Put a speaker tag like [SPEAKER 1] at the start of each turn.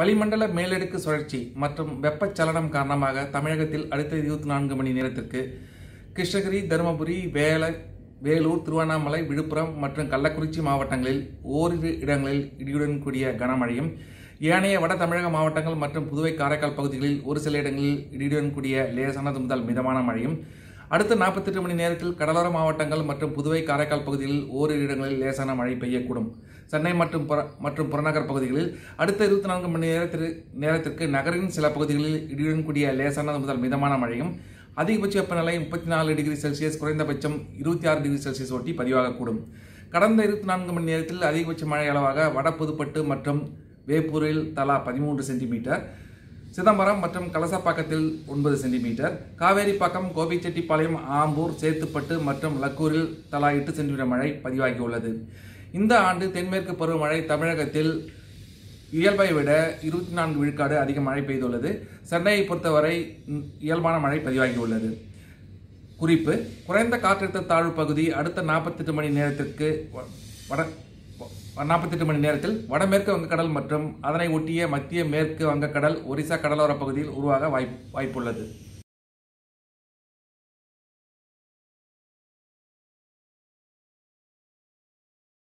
[SPEAKER 1] வளிமண்டல மேலடுக்கு சுழற்சி மற்றும் வெப்பச்சலனம் காரணமாக தமிழகத்தில் அடுத்த இருபத்தி நான்கு மணி நேரத்திற்கு கிருஷ்ணகிரி தருமபுரி வேல வேலூர் திருவண்ணாமலை விழுப்புரம் மற்றும் கள்ளக்குறிச்சி மாவட்டங்களில் ஓரிரு இடங்களில் இடியுடன் கூடிய கனமழையும் ஏனைய வட தமிழக மாவட்டங்கள் மற்றும் புதுவை காரைக்கால் பகுதிகளில் ஒரு சில இடங்களில் இடியுடன் கூடிய லேசானது முதல் மிதமான மழையும் அடுத்த நாற்பத்தெட்டு மணி நேரத்தில் கடலோர மாவட்டங்கள் மற்றும் புதுவை காரைக்கால் பகுதிகளில் ஓரிரு இடங்களில் லேசான மழை பெய்யக்கூடும் சென்னை மற்றும் புற மற்றும் புறநகர் பகுதிகளில் அடுத்த இருபத்தி நான்கு மணி நேரத்திற்கு நேரத்திற்கு நகரின் சில பகுதிகளில் இடியுடன் கூடிய லேசான முதல் மிதமான மழையும் அதிகபட்ச வெப்பநிலை முப்பத்தி நாலு டிகிரி செல்சியஸ் குறைந்தபட்சம் இருபத்தி ஆறு டிகிரி செல்சியஸ் ஒட்டி பதிவாகக்கூடும் கடந்த இருபத்தி நான்கு மணி நேரத்தில் அதிகபட்ச மழை அளவாக வட புதுப்பட்டு மற்றும் வேப்பூரில் தலா பதிமூன்று சென்டிமீட்டர் சிதம்பரம் மற்றும் கலசப்பாக்கத்தில் ஒன்பது சென்டிமீட்டர் காவேரிப்பாக்கம் கோபிச்செட்டிப்பாளையம் ஆம்பூர் சேத்துப்பட்டு மற்றும் லக்கூரில் தலா எட்டு சென்டிமீட்டர் மழை பதிவாகியுள்ளது இந்த ஆண்டு தென்மேற்கு பருவமழை தமிழகத்தில் இயல்பை விட இருபத்தி நான்கு விழுக்காடு அதிக மழை பெய்துள்ளது சென்னையை பொறுத்தவரை இயல்பான மழை பதிவாகியுள்ளது குறிப்பு குறைந்த காற்றழுத்த தாழ்வு பகுதி அடுத்த நாற்பத்தெட்டு மணி நேரத்திற்கு வட நாற்பத்தெட்டு மணி நேரத்தில் வடமேற்கு வங்கக்கடல் மற்றும் அதனை ஒட்டிய மத்திய மேற்கு வங்கக்கடல் ஒரிசா கடலோரப் பகுதியில் உருவாக வாய்ப்பு வாய்ப்புள்ளது